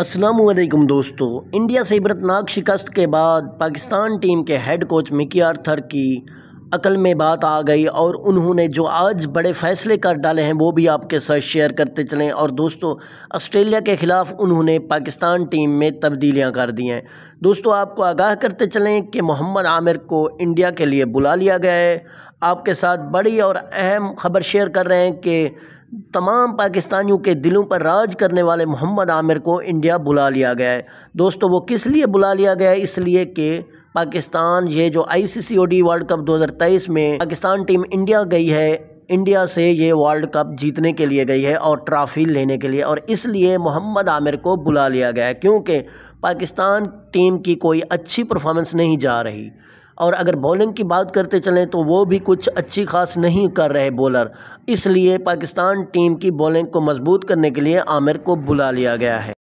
असलम दोस्तों इंडिया से इबरतनाक शिकस्त के बाद पाकिस्तान टीम के हेड कोच मिकी आर्थर की अकल में बात आ गई और उन्होंने जो आज बड़े फैसले कर डाले हैं वो भी आपके साथ शेयर करते चलें और दोस्तों ऑस्ट्रेलिया के ख़िलाफ़ उन्होंने पाकिस्तान टीम में तब्दीलियां कर दी हैं दोस्तों आपको आगाह करते चलें कि मोहम्मद आमिर को इंडिया के लिए बुला लिया गया है आपके साथ बड़ी और अहम खबर शेयर कर रहे हैं कि तमाम पाकिस्तानियों के दिलों पर राज करने वाले मोहम्मद आमिर को इंडिया बुला लिया गया है दोस्तों वो किस लिए बुला लिया गया है इसलिए कि पाकिस्तान ये जो आई वर्ल्ड कप दो में पाकिस्तान टीम इंडिया गई है इंडिया से ये वर्ल्ड कप जीतने के लिए गई है और ट्रॉफ़ी लेने के लिए और इसलिए मोहम्मद आमिर को बुला लिया गया है क्योंकि पाकिस्तान टीम की कोई अच्छी परफॉर्मेंस नहीं जा रही और अगर बॉलिंग की बात करते चलें तो वो भी कुछ अच्छी खास नहीं कर रहे बॉलर इसलिए पाकिस्तान टीम की बॉलिंग को मजबूत करने के लिए आमिर को बुला लिया गया है